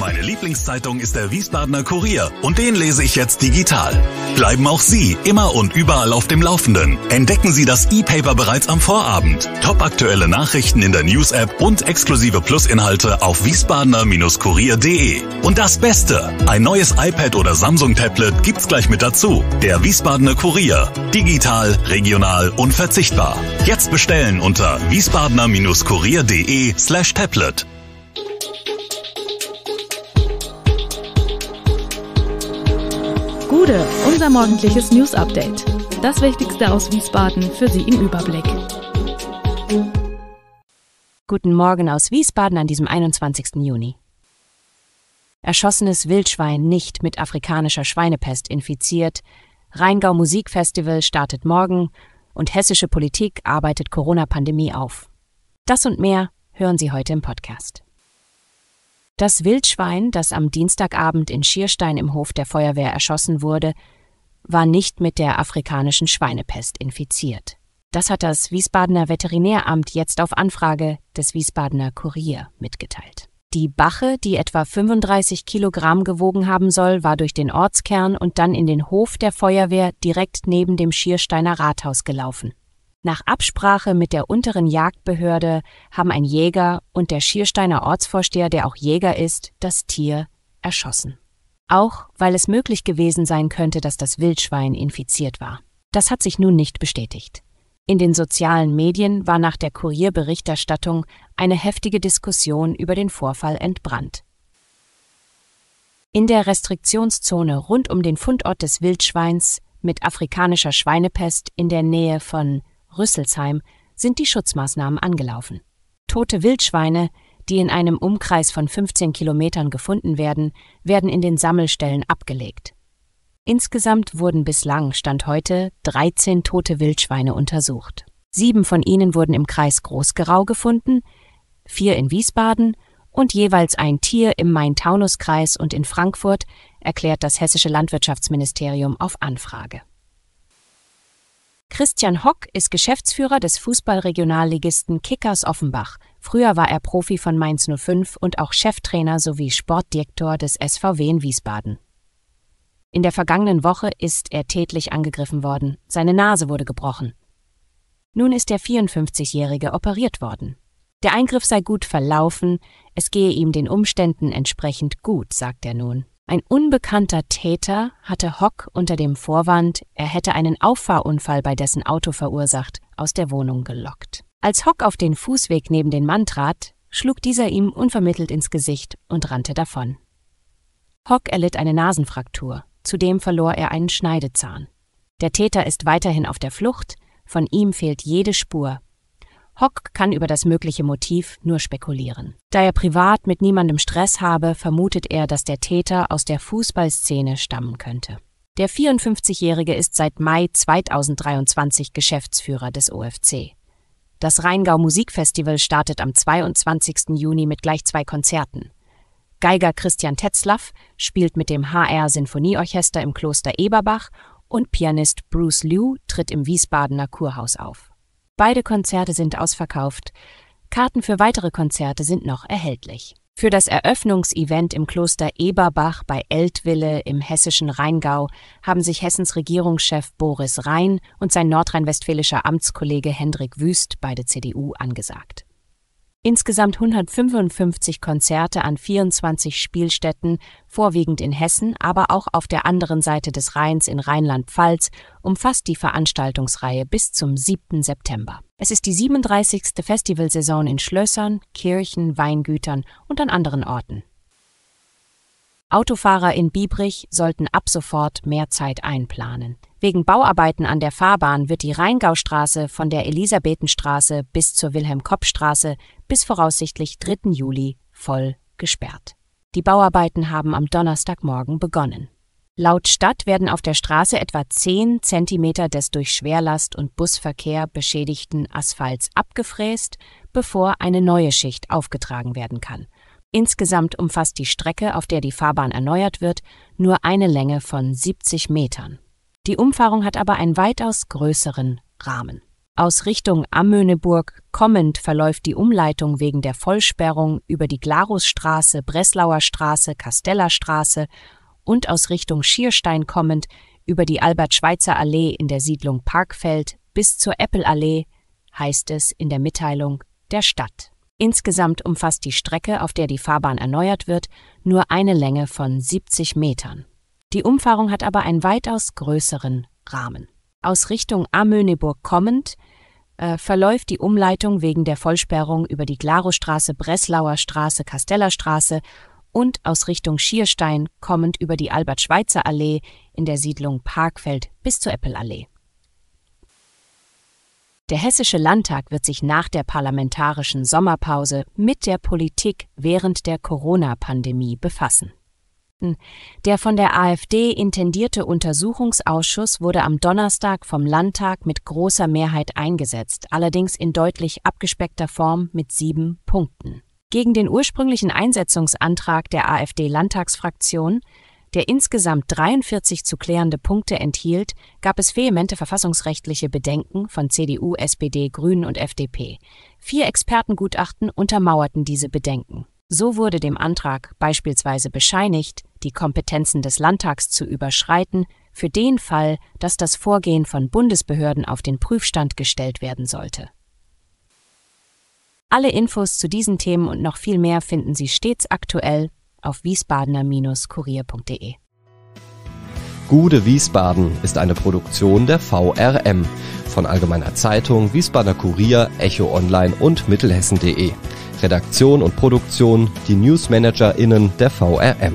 Meine Lieblingszeitung ist der Wiesbadener Kurier und den lese ich jetzt digital. Bleiben auch Sie immer und überall auf dem Laufenden. Entdecken Sie das E-Paper bereits am Vorabend. Top aktuelle Nachrichten in der News-App und exklusive Plus-Inhalte auf wiesbadener-kurier.de. Und das Beste, ein neues iPad oder Samsung-Tablet gibt's gleich mit dazu. Der Wiesbadener Kurier. Digital, regional, unverzichtbar. Jetzt bestellen unter wiesbadener-kurier.de slash tablet. Bude, unser morgendliches News Update. Das Wichtigste aus Wiesbaden für Sie im Überblick. Guten Morgen aus Wiesbaden an diesem 21. Juni. Erschossenes Wildschwein nicht mit afrikanischer Schweinepest infiziert. Rheingau Musikfestival startet morgen und hessische Politik arbeitet Corona-Pandemie auf. Das und mehr hören Sie heute im Podcast. Das Wildschwein, das am Dienstagabend in Schierstein im Hof der Feuerwehr erschossen wurde, war nicht mit der afrikanischen Schweinepest infiziert. Das hat das Wiesbadener Veterinäramt jetzt auf Anfrage des Wiesbadener Kurier mitgeteilt. Die Bache, die etwa 35 Kilogramm gewogen haben soll, war durch den Ortskern und dann in den Hof der Feuerwehr direkt neben dem Schiersteiner Rathaus gelaufen. Nach Absprache mit der unteren Jagdbehörde haben ein Jäger und der Schiersteiner Ortsvorsteher, der auch Jäger ist, das Tier erschossen. Auch weil es möglich gewesen sein könnte, dass das Wildschwein infiziert war. Das hat sich nun nicht bestätigt. In den sozialen Medien war nach der Kurierberichterstattung eine heftige Diskussion über den Vorfall entbrannt. In der Restriktionszone rund um den Fundort des Wildschweins mit afrikanischer Schweinepest in der Nähe von Rüsselsheim sind die Schutzmaßnahmen angelaufen. Tote Wildschweine, die in einem Umkreis von 15 Kilometern gefunden werden, werden in den Sammelstellen abgelegt. Insgesamt wurden bislang, Stand heute, 13 tote Wildschweine untersucht. Sieben von ihnen wurden im Kreis Großgerau gefunden, vier in Wiesbaden und jeweils ein Tier im Main-Taunus-Kreis und in Frankfurt, erklärt das hessische Landwirtschaftsministerium auf Anfrage. Christian Hock ist Geschäftsführer des Fußballregionalligisten Kickers Offenbach. Früher war er Profi von Mainz 05 und auch Cheftrainer sowie Sportdirektor des SVW in Wiesbaden. In der vergangenen Woche ist er tätlich angegriffen worden. Seine Nase wurde gebrochen. Nun ist der 54-Jährige operiert worden. Der Eingriff sei gut verlaufen, es gehe ihm den Umständen entsprechend gut, sagt er nun. Ein unbekannter Täter hatte Hock unter dem Vorwand, er hätte einen Auffahrunfall bei dessen Auto verursacht, aus der Wohnung gelockt. Als Hock auf den Fußweg neben den Mann trat, schlug dieser ihm unvermittelt ins Gesicht und rannte davon. Hock erlitt eine Nasenfraktur, zudem verlor er einen Schneidezahn. Der Täter ist weiterhin auf der Flucht, von ihm fehlt jede Spur, Hock kann über das mögliche Motiv nur spekulieren. Da er privat mit niemandem Stress habe, vermutet er, dass der Täter aus der Fußballszene stammen könnte. Der 54-Jährige ist seit Mai 2023 Geschäftsführer des OFC. Das Rheingau Musikfestival startet am 22. Juni mit gleich zwei Konzerten. Geiger Christian Tetzlaff spielt mit dem HR Sinfonieorchester im Kloster Eberbach und Pianist Bruce Liu tritt im Wiesbadener Kurhaus auf. Beide Konzerte sind ausverkauft. Karten für weitere Konzerte sind noch erhältlich. Für das Eröffnungsevent im Kloster Eberbach bei Eltville im hessischen Rheingau haben sich Hessens Regierungschef Boris Rhein und sein nordrhein-westfälischer Amtskollege Hendrik Wüst, beide CDU, angesagt insgesamt 155 Konzerte an 24 Spielstätten, vorwiegend in Hessen, aber auch auf der anderen Seite des Rheins in Rheinland-Pfalz, umfasst die Veranstaltungsreihe bis zum 7. September. Es ist die 37. Festivalsaison in Schlössern, Kirchen, Weingütern und an anderen Orten. Autofahrer in Biebrich sollten ab sofort mehr Zeit einplanen. Wegen Bauarbeiten an der Fahrbahn wird die Rheingaustraße von der Elisabethenstraße bis zur Wilhelm-Kopp-Straße bis voraussichtlich 3. Juli voll gesperrt. Die Bauarbeiten haben am Donnerstagmorgen begonnen. Laut Stadt werden auf der Straße etwa 10 cm des durch Schwerlast und Busverkehr beschädigten Asphalts abgefräst, bevor eine neue Schicht aufgetragen werden kann. Insgesamt umfasst die Strecke, auf der die Fahrbahn erneuert wird, nur eine Länge von 70 Metern. Die Umfahrung hat aber einen weitaus größeren Rahmen. Aus Richtung Amöneburg kommend verläuft die Umleitung wegen der Vollsperrung über die Glarusstraße, Breslauer Straße, Kasteller Straße und aus Richtung Schierstein kommend über die Albert-Schweitzer Allee in der Siedlung Parkfeld bis zur Eppelallee, heißt es in der Mitteilung der Stadt. Insgesamt umfasst die Strecke, auf der die Fahrbahn erneuert wird, nur eine Länge von 70 Metern. Die Umfahrung hat aber einen weitaus größeren Rahmen. Aus Richtung Amöneburg kommend äh, verläuft die Umleitung wegen der Vollsperrung über die Glarowstraße, Breslauer Straße, Kastellerstraße und aus Richtung Schierstein kommend über die Albert-Schweitzer Allee in der Siedlung Parkfeld bis zur Eppelallee. Der Hessische Landtag wird sich nach der parlamentarischen Sommerpause mit der Politik während der Corona-Pandemie befassen. Der von der AfD intendierte Untersuchungsausschuss wurde am Donnerstag vom Landtag mit großer Mehrheit eingesetzt, allerdings in deutlich abgespeckter Form mit sieben Punkten. Gegen den ursprünglichen Einsetzungsantrag der AfD-Landtagsfraktion, der insgesamt 43 zu klärende Punkte enthielt, gab es vehemente verfassungsrechtliche Bedenken von CDU, SPD, Grünen und FDP. Vier Expertengutachten untermauerten diese Bedenken. So wurde dem Antrag beispielsweise bescheinigt, die Kompetenzen des Landtags zu überschreiten, für den Fall, dass das Vorgehen von Bundesbehörden auf den Prüfstand gestellt werden sollte. Alle Infos zu diesen Themen und noch viel mehr finden Sie stets aktuell auf wiesbadener-kurier.de. Gute Wiesbaden ist eine Produktion der VRM von Allgemeiner Zeitung, Wiesbadener Kurier, Echo Online und Mittelhessen.de. Redaktion und Produktion die Newsmanagerinnen der VRM.